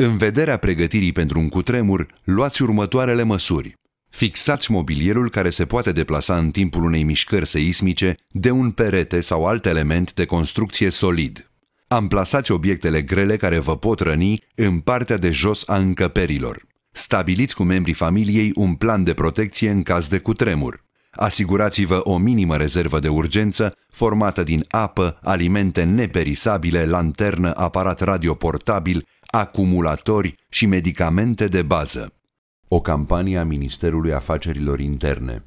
În vederea pregătirii pentru un cutremur, luați următoarele măsuri. Fixați mobilierul care se poate deplasa în timpul unei mișcări seismice de un perete sau alt element de construcție solid. Amplasați obiectele grele care vă pot răni în partea de jos a încăperilor. Stabiliți cu membrii familiei un plan de protecție în caz de cutremur. Asigurați-vă o minimă rezervă de urgență formată din apă, alimente neperisabile, lanternă, aparat radio portabil, acumulatori și medicamente de bază. O campanie a Ministerului Afacerilor Interne